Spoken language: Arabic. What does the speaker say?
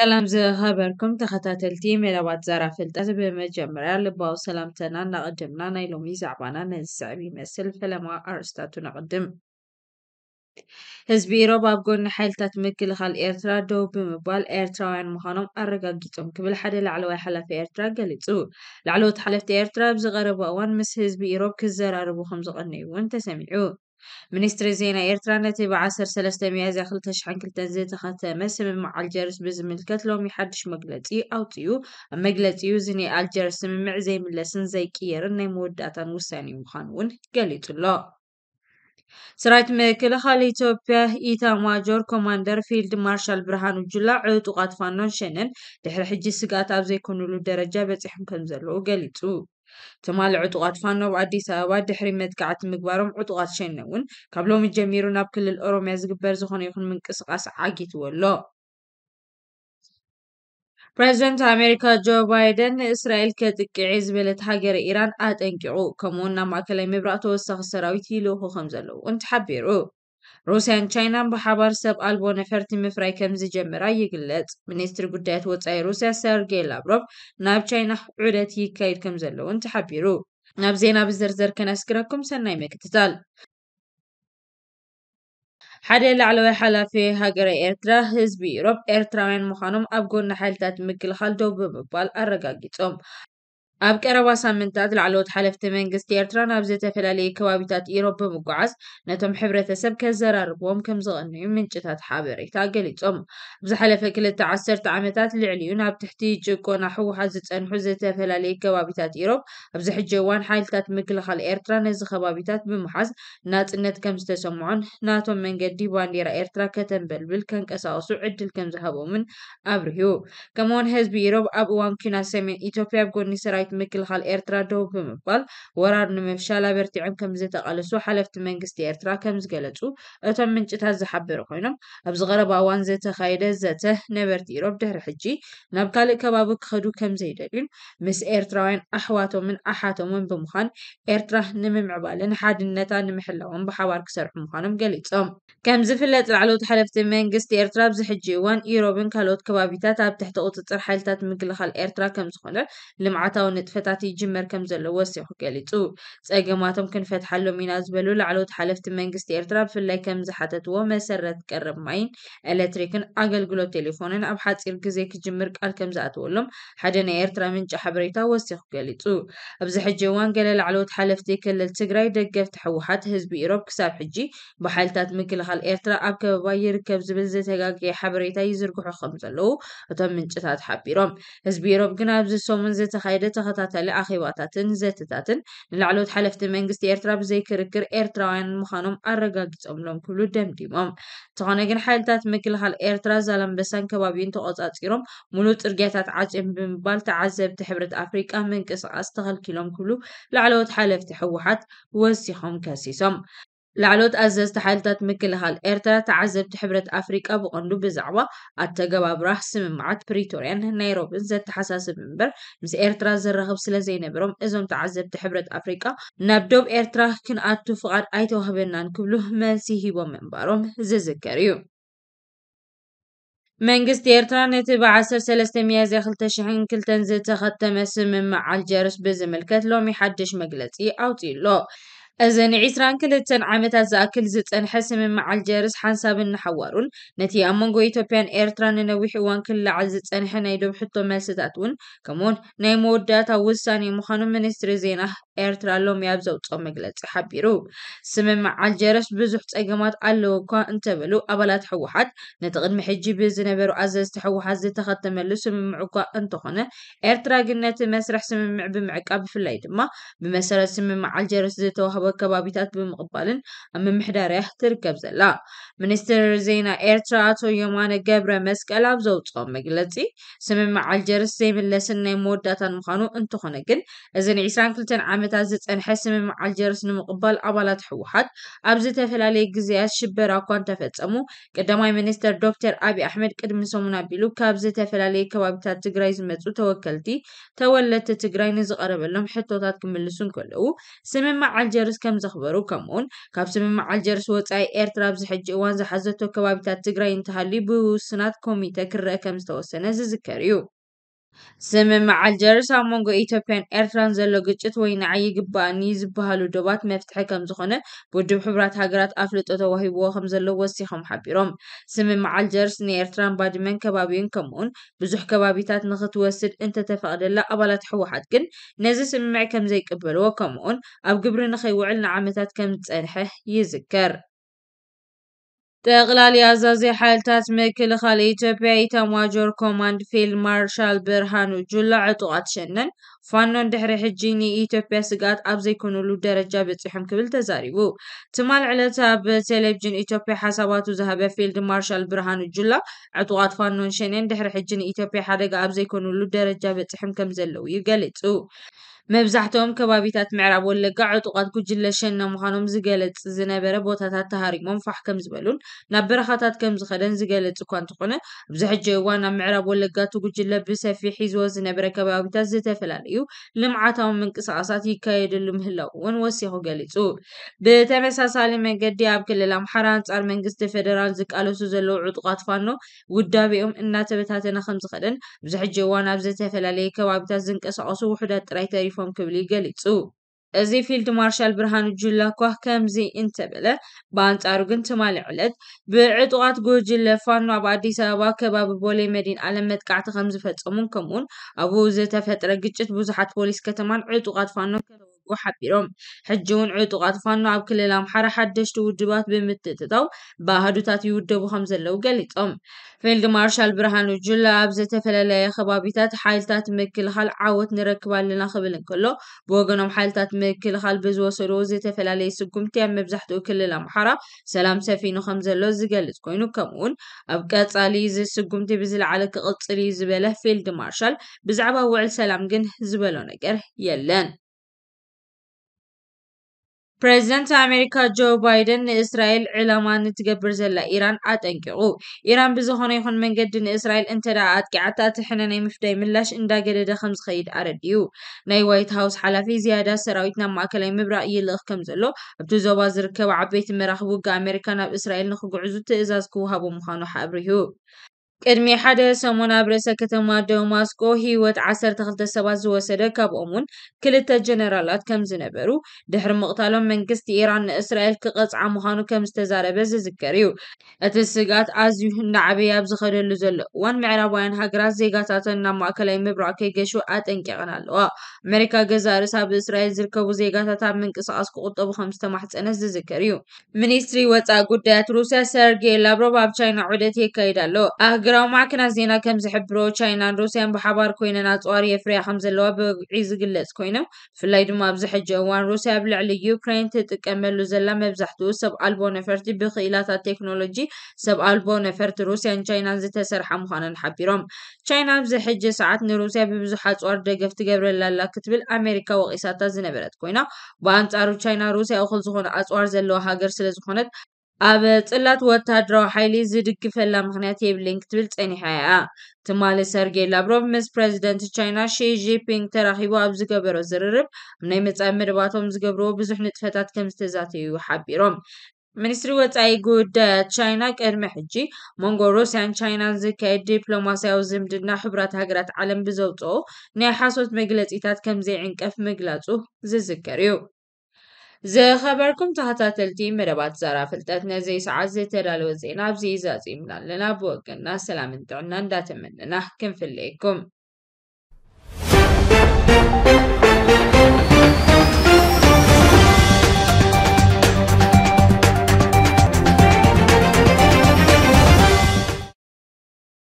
سلام زه خبركم تختات التيمي لوات زارا فلتا زبه مجمرا لبا سلامتنا نقدمنا نيلومي زعبانا نزعبي مثل فلما أرستاتو نقدم هزبي روب أبقون حيل تتمكل خال إيرترا دو بمبال إيرترا وين مخانوم أرقا قيتم كبل حدي لعلوة حلا في إيرترا قلتو لعلوة حلا في إيرترا بزغربة وان مس هزبي روب كزار أربو خمزغني وان تسمعو ሚኒስትሪ ዜና ኤርትራ ነቲ ብዓሰር ሰለስተ መያዝያ 202 ዝተኸተመ ስምምዕ ኣልጀርስ ብዝምልከት ሎሚ ሓድሽ መግለፂ ኣውፅኡ ኣብ መግለፂኡ ዝኒአ ኣልጀርስ ስምምዕ ዘይምለስን ዘይቅየርን ናይ መወዳእታን ውሳኒ ምዃኑ እውን ገሊጹ ኣሎ ሰራዊት ምክልኻል ኢትዮጵያ ኢታማጆር ኮማንደር ፊልድ ማርሻል ብርሃኑ ጁላ ዕጡቃት ፋኖን ሸነን ድሕሪ ሕጂ ስጋኣት ኣብ ዘይኮኑሉ ደረጃ በፂሖም ከም ዘለዉ ገሊፁ ተማሊ ዕጡቓት ፋኖ ኣዲስ ኣበባ ድሕሪ መትከዓት ምግባሮም ዕጡቓት ሸነ እውን ካብ ሎሚ ጀሚሩ ናብ ክልል ኦሮምያ ዝግበር ዝኾነ ይኹን ምንቅስቓስ ዓጊትዎ ኣሎ ፕረዚደንት ኣሜሪካ ጆ ባይደን ንእስራኤል ከጥቅዒ ዝበለት ሃገር ኢራን ኣጠንቂቑ ከምኡውን ናብ ማእከላይ ምብራቅ ተወሳኺ ሰራዊት ይልእኹ ከም ዘለዉ እውን ተሓቢሩ ሩስያን ቻይናን ብሓባር ሰብ ኣልቦ ነፈርቲ ምፍራይ ከም ዝጀምራ ይግለጽ ሚኒስትሪ ጉዳያት ወፃኢ ሩስያ ሰርጌይ ላቭሮቭ ናብ ቻይና ዑደት ይካይድ ከም ዘለውን ተሓቢሩ ናብ ዜና ብዝርዝር ከነስግረኩም ሰናይ ምክትታል ሓደ ላዕለዋይ ሓላፊ ሃገረ ኤርትራ ህዝቢ ኢሮብ ኤርትራውያን ምዃኖም ኣብ ጎና ሓይልታት ምግልኻል ደው ብምባል ኣረጋጊፆም أب كربا سامن تات العلوت حلف تمن جست إيرتران أبز تفلالي كوابيتات إيروب مقعز نتم حبرة سب كزرار بوم كم زغن من جثات حابري تاجلي تأم أبز حلف كل التعسر تعمتات العليون أب تحتيج كون حو حزت أن حزة تفلالي كوابيتات إيروب أبز حجوان حيل تات مكل خال إيرتران إز خوابيتات بمحز نات النت كم ستسمعن ناتم من جدي وان يرى إيرترا كتم بل بل كان كساس عد الكم ذهبوا من أبريو كمون هز بيروب أب وام كنا سمين إيطاليا بقول نسرائيل ሕማማት ምክልኻል ኤርትራ ደው ብምባል ወራር ንምብሻል ኣብ ኤርትዖም ከም ዝተቓለሱ ሓለፍቲ መንግስቲ ኤርትራ ከም ዝገለጹ እቶም ምንጭታት ዝሓብሩ ኮይኖም ኣብዚ ቀረባ እዋን ዘተኻየደ ዘተ ነበርቲ ኢሮብ ድሕሪ ሕጂ ናብ ካልእ ከባቢ ክኸዱ ከም ዘይደልዩን ምስ ኤርትራውያን ኣሕዋቶምን ኣሓቶምን ብምዃን ኤርትራ ንምምዕባልን ሓድነታ ንምሕላውን ብሓባር ክሰርሑ ምዃኖም ገሊፆም ከም ዝፍለጥ ላዕለዎት ሓለፍቲ መንግስቲ ኤርትራ ኣብዚ ሕጂ እዋን ኢሮብን ካልኦት ከባቢታት ኣብ ትሕቲ ቁፅፅር ሓይልታት ምክልኻል ኤርትራ ከም ዝኾነ ልምዓታውን ንጥፈታት ይጅመር ከም ዘለዎ ወሲኹ ገሊጹ ጸገማቶም ክንፈትሓሎም ኢና ዝበሉ ላዕለዎት ሓለፍቲ መንግስቲ ኤርትራ ብፍላይ ከም ዝሓተትዎ መሰረት ቀረብ ማይን ኤሌትሪክን ኣገልግሎት ቴሌፎንን ኣብ ሓፂር ግዜ ክጅምር ቃል ከም ዝኣትወሎም ሓደ ናይ ኤርትራ ምንጪ ሓበሬታ ወሲኹ ገሊጹ ኣብዚ ሕጂ እዋን ገለ ላዕለዎት ሓለፍቲ ክልል ትግራይ ደገፍቲ ሕወሓት ህዝቢ ኢሮብ ክሳብ ሕጂ ብሓይልታት ምክልኻል ኤርትራ ኣብ ከበባ ይርከብ ዝብል ዘተጋግየ ሓበሬታ ይዝርግሑ ከም ዘለዉ እቶም ምንጭታት ሓቢሮም ህዝቢ ኢሮብ ግን ኣብዚ ሰሙን ዝተኻየደ تاتا لأخي واتا تنزي تتاتن نلعلو تحلفت منقستي إيرتراب زي كركر إيرتراين مخانوم أرقا قد أملوم كلو دم ديمام تغانيقن حال تات مكل هال إيرترا زالن بسان كوابين تو قطات كيروم ملو ترقيتات عاجم بمبال تعزب تحبرت أفريكا منقس أستغل كيلوم كلو لعلو تحلفت حوحات وزيخوم كاسيسوم لعلوت أزز تحالتات مكلها الإرتلا تعزب تحبرت أفريكا بغندو بزعوة أتقبا براح سمم عد بريتوريان نيروبين زد تحساس بمبر مز إرتلا زر رغب سلا زينبروم إزوم تعزب تحبرت أفريكا نابدوب إرتلا كن أتو فقاد أي توهبنان كبلوه مالسي هي ومنبروم زيزكاريو منگست ایرتران نت با عصر سلسله میاز داخل تشهین کل تنزیت خدمت مسم مع الجرس بزم الکتلو می حدش مجلتی آوتی لو እዚ ን 2ስራን ክልተን ዓመታት ዝኣክል ዝፀንሐ ስምማ ዓልጀርስ ሓንሳብ እንሓዋሩን ነቲ ኣብ መንጎ ኢትዮጵያን ኤርትራ ንነዊሕ እዋን ክንላዓል ዝፀንሐ ናይ ደብ ሕቶ መልስታት እውን ከምኡውን ናይ መወዳእታ ውሳኒ ምዃኑ ሚኒስትሪ ዜና إيرترا لوم يابزو تصوم مجلس حبيرو سمع مع الجرس بزوح تأجمات ألو كان أنت بلو أبلات حوحات نتغن محجي بزنبرو أزاز تحوحات زي تخد تملو سمع معوكا أنت خنا إيرترا قلنات مسرح سمع مع بمعكاب في الليد ما بمسرح سمع مع الجرس زي توهب كبابيتات بمقبال أما محدار يحتر كبزلا منستر زينا إيرترا تو يومان قبرة مسك ألاب زو تصوم مجلس سمع مع الجرس زي من لسنة مودة تنمخانو أنت خنا قل إذن عيسان كلتن عامل ዓመታት ዝፀንሐ ስምምዓል ጀርስ ንምቕባል ኣባላት ሕወሓት ኣብ ዝተፈላለየ ግዜያት ሽበራ እኳ እንተፈፀሙ ቀዳማይ ሚኒስተር ዶክተር ኣብዪ ኣሕመድ ቅድሚ ሰሙን ኣቢሉ ካብ ዝተፈላለየ ከባቢታት ትግራይ ዝመፁ ተወከልቲ ተወለድቲ ትግራይ ንዝቐረበሎም ሕቶታት ክምልሱ እንከለዉ ስምምዓል ጀርስ ከም ዘኽበሩ ከምኡውን ካብ ስምምዓል ጀርስ ወፃኢ ኤርትራ ኣብዚ ሕጂ እዋን ዝሓዘቶ ከባቢታት ትግራይ እንተሃልዩ ብውስናት ኮሚተ ክረአ ከም ዝተወሰነ ዝዝከር እዩ زمن مع الجرس مانغو إيتوبيان إيرتران زلو قجت وين عيق بانيز بهالو دوبات مفتح كم زخونه بودو حبرات هاقرات أفلت أتوهي بوخم زلو وسي حبيروم زمن مع الجرس ني إيرتران بعد من كبابين كمون بزوح كبابيتات نخط وسد انت تفقد لا أبالات حوحات قن نزي سمي معي كم زي كبلو كمون أب قبر نخي وعلنا عمتات كم تسألحه يذكر تغلال يازازي حالتات مكل خليج بيتا مواجر كوماند في المارشال برهانو جلع طوات شنن فانون دحر حجيني إيتوبيا سقات أبزي كونولو درجة بيتحم كبل تزاري وو تمال علتا بتليبجن إيتوبيا حساباتو زهبه فيلد مارشال برهانو جلا عطوات فانون شنين دحر حجيني إيتوبيا حدق أبزي كونولو درجة بيتحم كمزلو يقلت وو مبزحتهم كوابيتات معراب واللقاع عطوات كجلا شنن مخانوم زقالت زنابرة بوتات تهاري منفح كمزبالون نابرة خطات كمزخدن زقالت كوان تقونا بزح جيوانا معراب واللقاع تقجلا بسافي حيزوا زنابرة كوابيتات زيتا فلال እዩ ልምዓታዊ ምንቅስቃሳት ይካየደሉ ምህላው እውን ወሲኹ ገሊጹ ብተመሳሳሊ መንገዲ ኣብ ክልል ኣምሓራ ኣንጻር መንግስቲ ፌደራል ዝቃለሱ ዘለዉ ዕጡቃት ፋኖ ውዳቢኦም እናተበታተነ ከም ዝኸደን ብዙሕ ጀዋን ኣብ ዝተፈላለየ ከባቢታት ዝንቀሳቀሱ ውሕዳት ጥራይ ተሪፎም ክብል ገሊጹ እዚ ፊልድ ማርሻል ብርሃኑ ጁላ ኳህ ከምዚ እንተበለ ብኣንጻሩ ግን ትማሊ ዕለት ብዕጡቓት ጉጅለ ፋኖ ኣብ ኣዲስ ኣበባ ከባቢ ቦሌ መዲን ኣለም መጥቃዕቲ ከም ዝፈፀሙን ከምኡውን ኣብኡ ዝተፈጥረ ግጭት ብዙሓት ፖሊስ ከተማን ዕጡቓት ፋኖ وحبيرهم حجون عيد وغاتفانو عب كل الام حرا حدش تودبات بمتتتو باهدو تاتي ودبو خمزة لو قلتهم فيلغ مارشال برهانو جلا عبزة فلالا يا خبابيتات حالتات مكل خال عاوت نركبال لنا خبلن كلو بوغنهم حالتات مكل خال بزو سروزة فلالا يسقم تيام مبزحتو كل الام حرا سلام سفينو خمزة لو زقلت كوينو كمون ابقات عليز سقم تي بزل على زبالة فيلغ مارشال بزعبا وعل سلام جن زبالونك يلن ፕረዚደንት ኣሜሪካ ጆ ባይደን ንእስራኤል ዕላማ ንትገብር ዘላ ኢራን ኣጠንቂቑ ኢራን ብዝኾነ ይኹን መንገዲ ንእስራኤል እንተደኣ ኣጥቂዓታ እትሕነ ናይ ምፍዳይ ምላሽ እንዳገደደ ከም ዝኸይድ ኣረድዩ ናይ ዋይት ሃውስ ሓላፊ ዝያዳ ሰራዊት ናብ ማእከላይ ምብራቕ ይልእኽ ከም ዘሎ ኣብቲ ዞባ ዝርከቡ ዓበይቲ መራኽቢ ውጋ ኣሜሪካ ናብ እስራኤል ንክጉዕዙ ትእዛዝ ክውሃቦ ምዃኑ ሓብሪሁ ቅድሚ ሓደ ሰሙን ኣብ ርእሰ ከተማ ደማስቆ ሂወት 12 ሰባት ዝወሰደ ካብኦም ውን ክልተ ጀነራላት ከም ዝነበሩ ድሕሪ ምቕታሎም መንግስቲ ኢራን ንእስራኤል ክቐፅዓ ምዃኑ ከም ዝተዛረበ ዝዝከር እዩ እቲ ስጋት ኣዝዩ እንዳዓበየ ኣብ ዝኸደሉ ዘሎ እዋን ምዕራባውያን ሃገራት ዜጋታተን ናብ ማእከላይ ምብራቅ ከይገሹ ኣጠንቂቐን ኣለዋ ኣሜሪካ ገዛ ርእስ ኣብ እስራኤል ዝርከቡ ዜጋታት ኣብ ምንቅስቓስ ክቁጠቡ ከም ዝተማሕፀነ ዝዝከር እዩ ሚኒስትሪ ወፃኢ ጉዳያት ሩስያ ሰርጌይ ላብሮቭ ኣብ ቻይና ዑደት የካይድ ኣሎ ሃገራዊ ማዕከናት ዜና ከምዝሕብሮ ቻይናን ሩስያን ብሓባር ኮይነን ኣፅዋር የፍርያ ከም ዘለዋ ብውዕይ ዝግለጽ ኮይኖም ብፍላይ ድማ ኣብዚ ሕጂ እዋን ሩስያ ኣብ ልዕሊ ዩክራይን ትጥቀመሉ ዘላ መብዛሕትኡ ሰብ ኣልቦ ነፈርቲ ብኽኢላታት ቴክኖሎጂ ሰብ ኣልቦ ነፈርቲ ሩስያን ቻይናን ዝተሰርሐ ምዃነን ሓቢሮም ቻይና ኣብዚ ሕጂ ሰዓት ንሩስያ ብብዙሕ ኣፅዋር ደገፍ ትገብረላ ኣላ ክትብል ኣሜሪካ ወቂሳታ ዝነበረት ኮይና ብኣንጻሩ ቻይና ሩስያ እኹል ዝኾነ ኣፅዋር ዘለዋ ሃገር ስለ ዝኾነት ኣብ ጽላት ወታደራዊ ሓይሊ ዝድግፈላ ምኽንያት የብልን ክትብል ጸኒሓ እያ። ትማሊ ሰርጌ ላብሮቭ ምስ ፕረዚደንት ቻይና ሺጂፒንግ ተራኺቡ ኣብ ዝገበሮ ዝርርብ ኣብ ናይ መጻኢ ምድባቶም ዝገብርዎ ብዙሕ ንጥፈታት ከም ዝተዛተዩ ሓቢሮም። ሚኒስትሪ ወፃኢ ጉዳያት ቻይና ቅድሚ ሕጂ መንጎ ሩስያን ቻይናን ዝካየድ ዲፕሎማስያዊ ዝምድና ሕቡራት ሃገራት ዓለም ብዘውፅኦ ናይ ሓሶት መግለፂታት ከምዘይዕንቀፍ ምግላፁ ዝዝከር እዩ። ዝኸበርኩም ተኸታተልቲ መደባት ዛራ ፍልጠት ነዘይ ሰዓት ዘተዳለወ ዜና ኣብዚ ዛፂምና ኣለና ብወገና ሰላምን ጥዕና እንዳተመንና ክንፍለየኩም